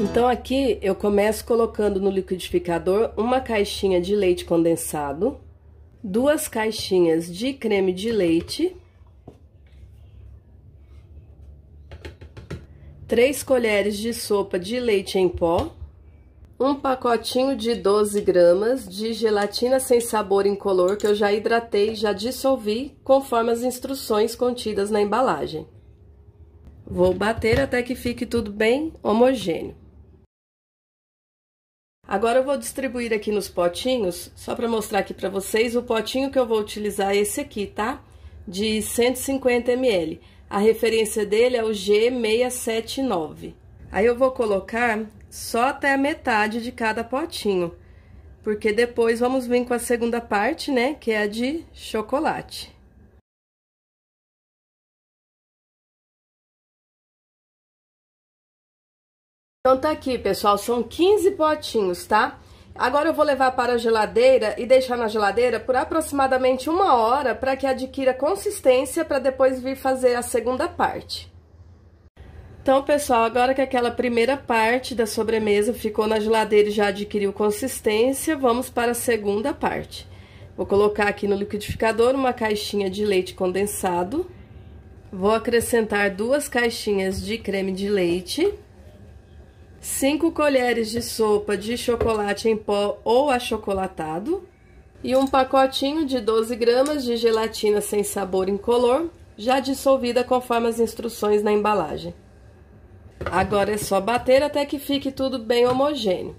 Então aqui eu começo colocando no liquidificador uma caixinha de leite condensado, duas caixinhas de creme de leite, três colheres de sopa de leite em pó, um pacotinho de 12 gramas de gelatina sem sabor incolor que eu já hidratei e já dissolvi conforme as instruções contidas na embalagem. Vou bater até que fique tudo bem homogêneo. Agora eu vou distribuir aqui nos potinhos, só para mostrar aqui para vocês, o potinho que eu vou utilizar é esse aqui, tá? De 150 ml. A referência dele é o G679. Aí eu vou colocar só até a metade de cada potinho, porque depois vamos vir com a segunda parte, né, que é a de chocolate. Então tá aqui, pessoal, são 15 potinhos, tá? Agora eu vou levar para a geladeira e deixar na geladeira por aproximadamente uma hora para que adquira consistência para depois vir fazer a segunda parte. Então, pessoal, agora que aquela primeira parte da sobremesa ficou na geladeira e já adquiriu consistência, vamos para a segunda parte. Vou colocar aqui no liquidificador uma caixinha de leite condensado. Vou acrescentar duas caixinhas de creme de leite. 5 colheres de sopa de chocolate em pó ou achocolatado e um pacotinho de 12 gramas de gelatina sem sabor incolor, já dissolvida conforme as instruções na embalagem. Agora é só bater até que fique tudo bem homogêneo.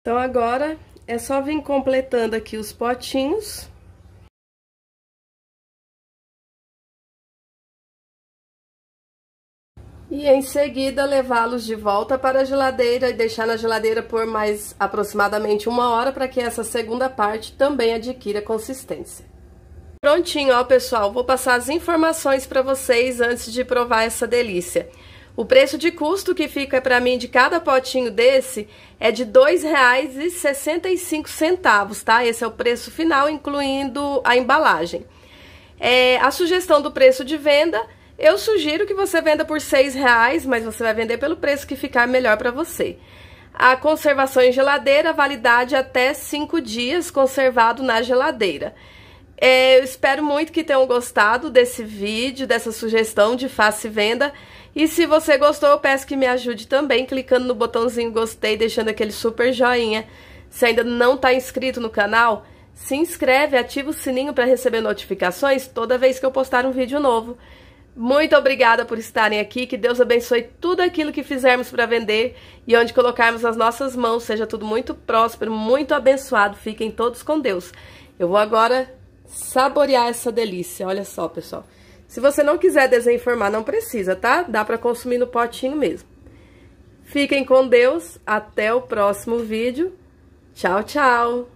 Então agora é só vir completando aqui os potinhos. E em seguida levá-los de volta para a geladeira e deixar na geladeira por mais aproximadamente uma hora para que essa segunda parte também adquira consistência. Prontinho, ó pessoal, vou passar as informações para vocês antes de provar essa delícia. O preço de custo que fica para mim de cada potinho desse é de R$ 2,65, tá? Esse é o preço final, incluindo a embalagem. É, a sugestão do preço de venda eu sugiro que você venda por R$ reais, mas você vai vender pelo preço que ficar melhor para você. A conservação em geladeira, validade até 5 dias conservado na geladeira. É, eu espero muito que tenham gostado desse vídeo, dessa sugestão de face venda. E se você gostou, eu peço que me ajude também clicando no botãozinho gostei, deixando aquele super joinha. Se ainda não está inscrito no canal, se inscreve, ativa o sininho para receber notificações toda vez que eu postar um vídeo novo. Muito obrigada por estarem aqui. Que Deus abençoe tudo aquilo que fizermos para vender e onde colocarmos as nossas mãos. Seja tudo muito próspero, muito abençoado. Fiquem todos com Deus. Eu vou agora saborear essa delícia. Olha só, pessoal. Se você não quiser desenformar, não precisa, tá? Dá para consumir no potinho mesmo. Fiquem com Deus. Até o próximo vídeo. Tchau, tchau.